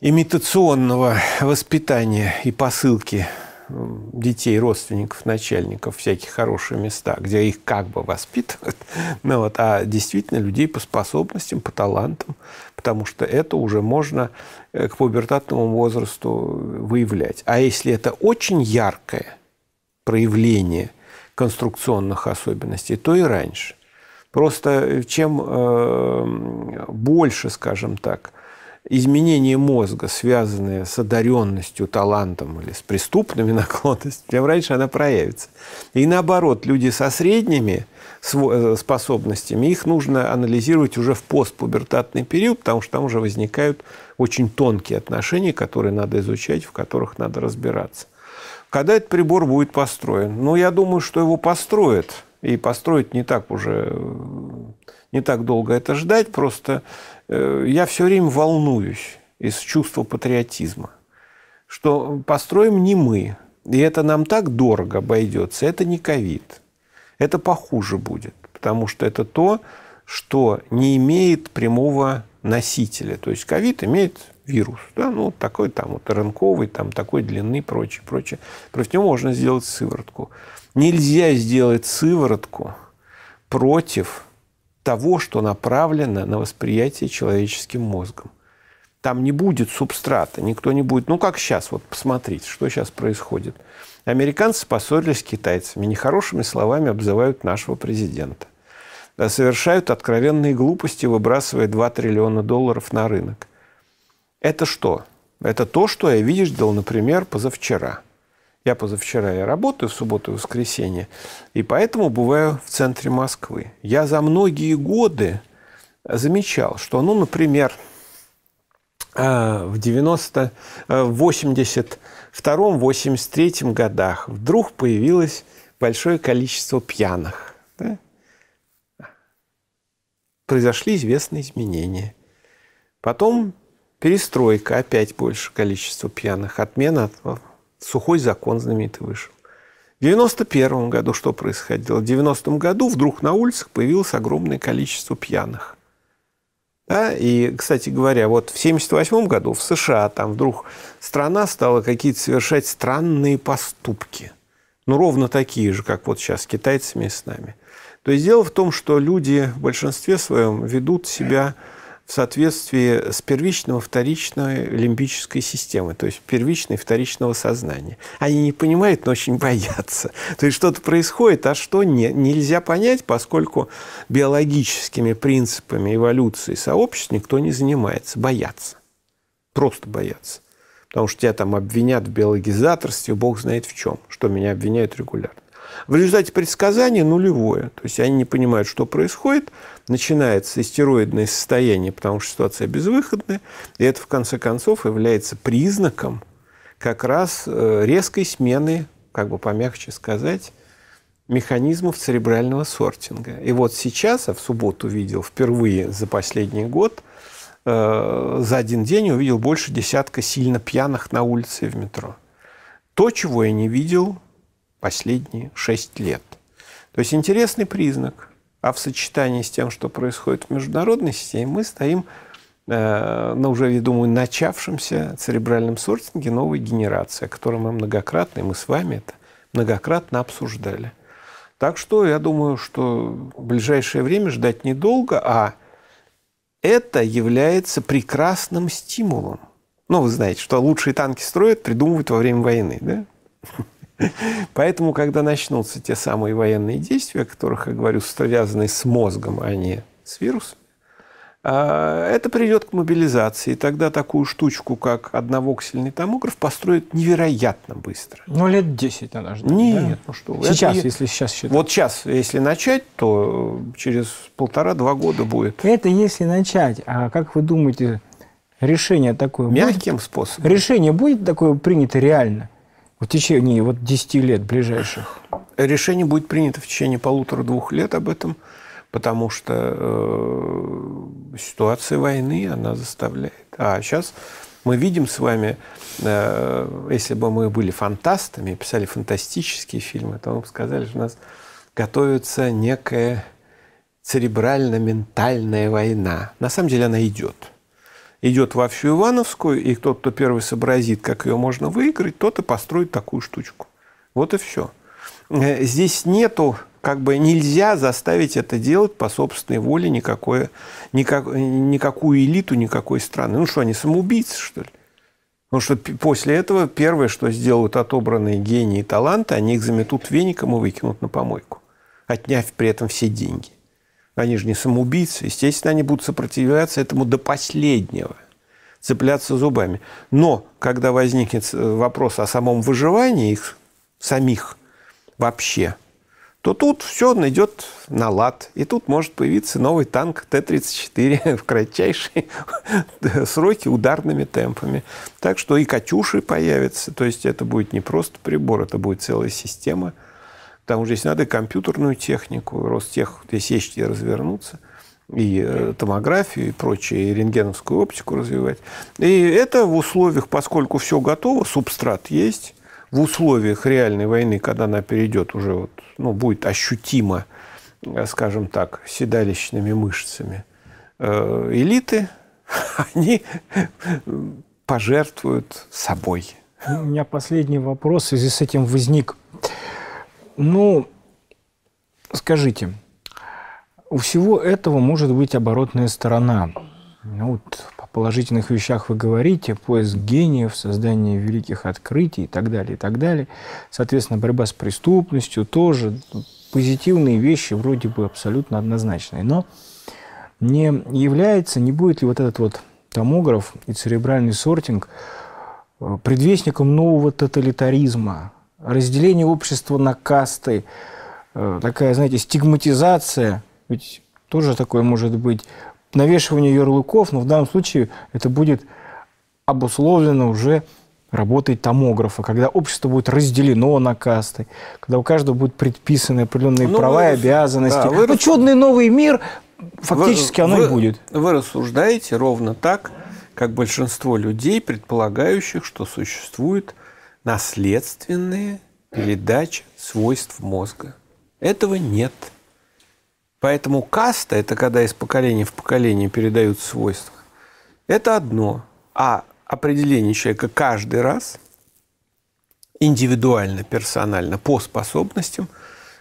имитационного воспитания и посылки детей, родственников, начальников, всякие хорошие места, где их как бы воспитывают, ну вот, а действительно людей по способностям, по талантам, потому что это уже можно э, к пубертатному возрасту выявлять. А если это очень яркое проявление конструкционных особенностей, то и раньше. Просто э, чем э, больше, скажем так, изменения мозга, связанные с одаренностью, талантом или с преступными наклонностями, тем раньше она проявится. И наоборот, люди со средними э, способностями, их нужно анализировать уже в постпубертатный период, потому что там уже возникают очень тонкие отношения, которые надо изучать, в которых надо разбираться. Когда этот прибор будет построен? Ну, я думаю, что его построят. И построить не так уже, э, не так долго это ждать. Просто Э, я все время волнуюсь из чувства патриотизма, что построим не мы, и это нам так дорого обойдется, это не ковид, это похуже будет, потому что это то, что не имеет прямого носителя. То есть ковид имеет вирус, да, ну, такой там вот рынковый, там такой длины, прочее, прочее. Против него можно сделать сыворотку. Нельзя сделать сыворотку против того, что направлено на восприятие человеческим мозгом. Там не будет субстрата, никто не будет. Ну, как сейчас, вот посмотрите, что сейчас происходит. Американцы поссорились с китайцами, нехорошими словами обзывают нашего президента. Э, совершают откровенные глупости, выбрасывая 2 триллиона долларов на рынок. Это что? Это то, что я видел, например, позавчера – я позавчера я работаю в субботу и воскресенье, и поэтому бываю в центре Москвы. Я за многие годы замечал, что, ну, например, э, в 90, 82-83 э, годах вдруг появилось большое количество пьяных. Да? Произошли известные изменения. Потом перестройка, опять больше количество пьяных, отмена Сухой закон знаменитый вышел. В 91 году что происходило? В 90 году вдруг на улицах появилось огромное количество пьяных. Да? И, кстати говоря, вот в 78 году в США там вдруг страна стала какие-то совершать странные поступки. Ну, ровно такие же, как вот сейчас с китайцами и с нами. То есть дело в том, что люди в большинстве своем ведут себя в соответствии с первично-вторичной лимбической системой, то есть первичной вторичного сознания. Они не понимают, но очень боятся. То есть что-то происходит, а что не, нельзя понять, поскольку биологическими принципами эволюции сообществ никто не занимается. Боятся. Просто боятся. Потому что тебя там обвинят в биологизаторстве, бог знает в чем, что меня обвиняют регулярно. В результате предсказание нулевое. То есть они не понимают, что происходит. Начинается истероидное состояние, потому что ситуация безвыходная. И это, в конце концов, является признаком как раз э, резкой смены, как бы помягче сказать, механизмов церебрального сортинга. И вот сейчас, я а в субботу видел впервые за последний год, э, за один день увидел больше десятка сильно пьяных на улице и в метро. То, чего я не видел последние шесть лет. То есть интересный признак. А в сочетании с тем, что происходит в международной системе, мы стоим э, на уже, я думаю, начавшемся церебральном сортинге новой генерации, о котором мы многократно, и мы с вами это многократно обсуждали. Так что я думаю, что в ближайшее время ждать недолго, а это является прекрасным стимулом. Ну, вы знаете, что лучшие танки строят, придумывают во время войны, да? Поэтому, когда начнутся те самые военные действия, о которых я говорю, связанные с мозгом, а не с вирусом, а, это приведет к мобилизации. И тогда такую штучку, как одновоксельный томограф, построят невероятно быстро. Ну, лет 10 надо ждать. Нет, да? ну что Сейчас, это... если сейчас считать. Вот сейчас, если начать, то через полтора-два года будет. Это если начать. А как вы думаете, решение такое... Мягким будет? способом. Решение будет такое принято реально? в течение вот 10 лет ближайших? Решение будет принято в течение полутора-двух лет об этом, потому что э, ситуация войны, она заставляет. А сейчас мы видим с вами, э, если бы мы были фантастами, писали фантастические фильмы, то мы бы сказали, что у нас готовится некая церебрально-ментальная война. На самом деле она идет идет во всю Ивановскую, и тот, кто первый сообразит, как ее можно выиграть, тот и построит такую штучку. Вот и все. Э, здесь нету, как бы нельзя заставить это делать по собственной воле никакое, никак, никакую элиту никакой страны. Ну что, они самоубийцы, что ли? Потому ну, что после этого первое, что сделают отобранные гении и таланты, они их заметут веником и выкинут на помойку, отняв при этом все деньги. Они же не самоубийцы. Естественно, они будут сопротивляться этому до последнего, цепляться зубами. Но когда возникнет э, вопрос о самом выживании их самих вообще, то тут все найдет на лад. И тут может появиться новый танк Т-34 в кратчайшие сроки ударными темпами. Так что и «Катюши» появятся. То есть это будет не просто прибор, это будет целая система – там уже, если надо, компьютерную технику, Ростех, здесь есть где развернуться и э, томографию, и прочее, и рентгеновскую оптику развивать. И это в условиях, поскольку все готово, субстрат есть, в условиях реальной войны, когда она перейдет уже, вот, ну, будет ощутимо, э, скажем так, седалищными мышцами э, элиты, они пожертвуют собой. У меня последний вопрос в связи с этим возник. Ну, скажите, у всего этого может быть оборотная сторона. Ну, вот по положительных вещах вы говорите, поиск гениев, создание великих открытий и так далее, и так далее. Соответственно, борьба с преступностью тоже. Позитивные вещи вроде бы абсолютно однозначные. Но не является, не будет ли вот этот вот томограф и церебральный сортинг э, предвестником нового тоталитаризма, разделение общества на касты, э, такая, знаете, стигматизация, ведь тоже такое может быть, навешивание ярлыков, но в данном случае это будет обусловлено уже работой томографа, когда общество будет разделено на касты, когда у каждого будут предписаны определенные ну, права вырос, и обязанности. Да, вырос, ну, чудный новый мир, фактически вы, оно вы, и будет. Вы рассуждаете ровно так, как большинство людей, предполагающих, что существует наследственная передача свойств мозга. Этого нет. Поэтому каста – это когда из поколения в поколение передают свойства. Это одно. А определение человека каждый раз индивидуально, персонально, по способностям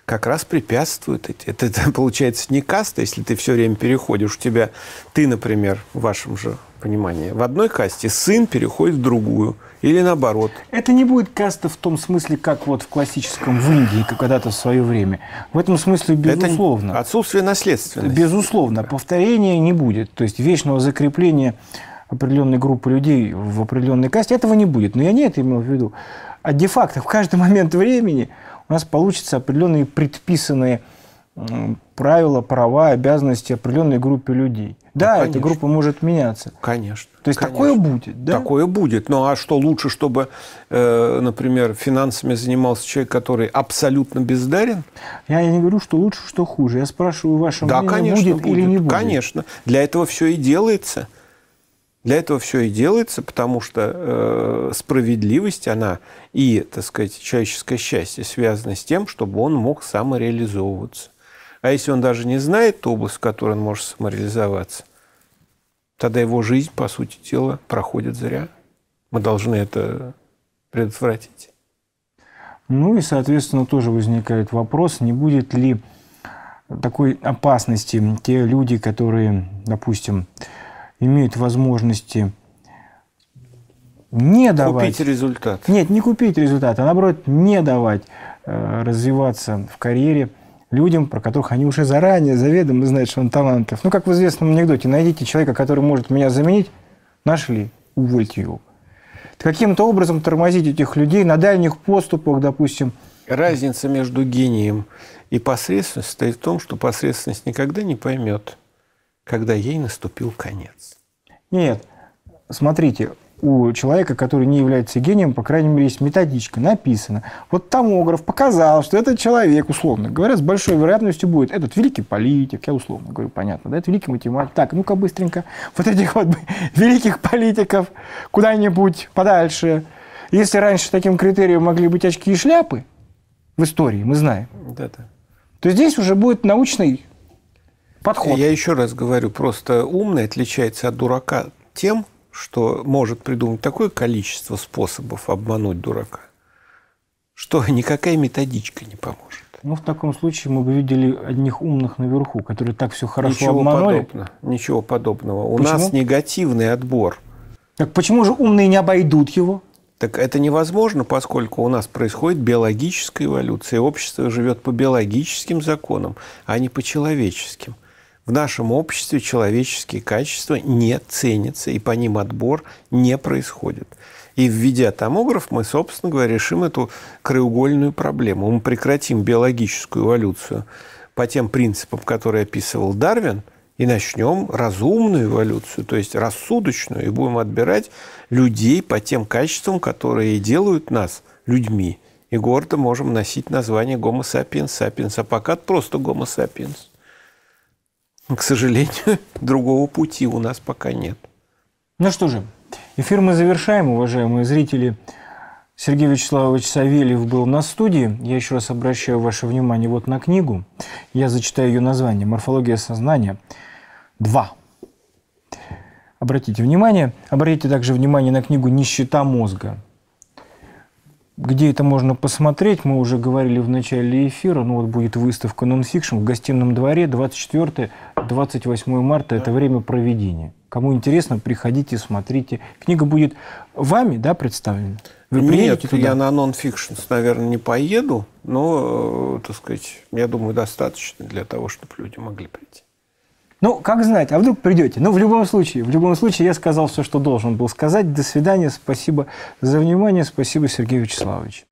как раз препятствует. Это, это получается не каста, если ты все время переходишь. У тебя, ты, например, в вашем же понимании, в одной касте сын переходит в другую – или наоборот? Это не будет каста в том смысле, как вот в классическом в Индии когда-то в свое время. В этом смысле безусловно. Это отсутствие наследственности. Безусловно. Повторения не будет. То есть вечного закрепления определенной группы людей в определенной касте этого не будет. Но я не это имел в виду. А де-факто в каждый момент времени у нас получатся определенные предписанные правила, права, обязанности определенной группе людей. Да, ну, эта группа может меняться. Конечно. То есть конечно. такое будет, да? Такое будет. Ну а что лучше, чтобы, э, например, финансами занимался человек, который абсолютно бездарен? Я, я не говорю, что лучше, что хуже. Я спрашиваю ваше да, мнение, конечно, будет, будет или не будет. Конечно. Для этого все и делается. Для этого все и делается, потому что э, справедливость, она и, так сказать, человеческое счастье связано с тем, чтобы он мог самореализовываться. А если он даже не знает ту область, в которой он может самореализоваться, тогда его жизнь, по сути дела, проходит зря. Мы должны это предотвратить. Ну и, соответственно, тоже возникает вопрос, не будет ли такой опасности те люди, которые, допустим, имеют возможности не давать... Купить результат. Нет, не купить результат, а наоборот, не давать э, развиваться в карьере людям, про которых они уже заранее, заведомо знают, что он талантлив. Ну, как в известном анекдоте, найдите человека, который может меня заменить, нашли, увольте его. Каким-то образом тормозить этих людей на дальних поступах, допустим. Разница между гением и посредственностью состоит в том, что посредственность никогда не поймет, когда ей наступил конец. Нет, смотрите, у человека, который не является гением, по крайней мере, есть методичка, написано. Вот томограф показал, что этот человек, условно говоря, с большой вероятностью будет этот великий политик, я условно говорю, понятно, да, это великий математик. Так, ну-ка быстренько, вот этих вот великих политиков куда-нибудь подальше. Если раньше таким критерием могли быть очки и шляпы в истории, мы знаем, Да-да. то здесь уже будет научный подход. Я еще раз говорю, просто умный отличается от дурака тем, что может придумать такое количество способов обмануть дурака, что никакая методичка не поможет. Ну, в таком случае мы бы видели одних умных наверху, которые так все хорошо ничего обманули. Подобно, ничего подобного. У нас негативный отбор. Так почему же умные не обойдут его? Так это невозможно, поскольку у нас происходит биологическая эволюция. Общество живет по биологическим законам, а не по человеческим. В нашем обществе человеческие качества не ценятся, и по ним отбор не происходит. И введя томограф, мы, собственно говоря, решим эту краеугольную проблему. Мы прекратим биологическую эволюцию по тем принципам, которые описывал Дарвин, и начнем разумную эволюцию, то есть рассудочную, и будем отбирать людей по тем качествам, которые делают нас людьми. И гордо можем носить название гомо сапиенс сапиенс, а пока просто гомо сапиенс. Ну, к сожалению, другого пути у нас пока нет. Ну что же, эфир мы завершаем, уважаемые зрители. Сергей Вячеславович Савельев был на студии. Я еще раз обращаю ваше внимание вот на книгу. Я зачитаю ее название «Морфология сознания 2». Обратите внимание. Обратите также внимание на книгу «Нищета мозга». Где это можно посмотреть, мы уже говорили в начале эфира, ну вот будет выставка Nonfiction в гостином дворе 24-28 марта, это время проведения. Кому интересно, приходите, смотрите. Книга будет вами, да, представлена? Вы Нет, туда? я на Nonfictions, наверное, не поеду, но, э, так сказать, я думаю, достаточно для того, чтобы люди могли прийти. Ну, как знать, а вдруг придете. Ну, в любом случае, в любом случае, я сказал все, что должен был сказать. До свидания, спасибо за внимание, спасибо, Сергей Вячеславович.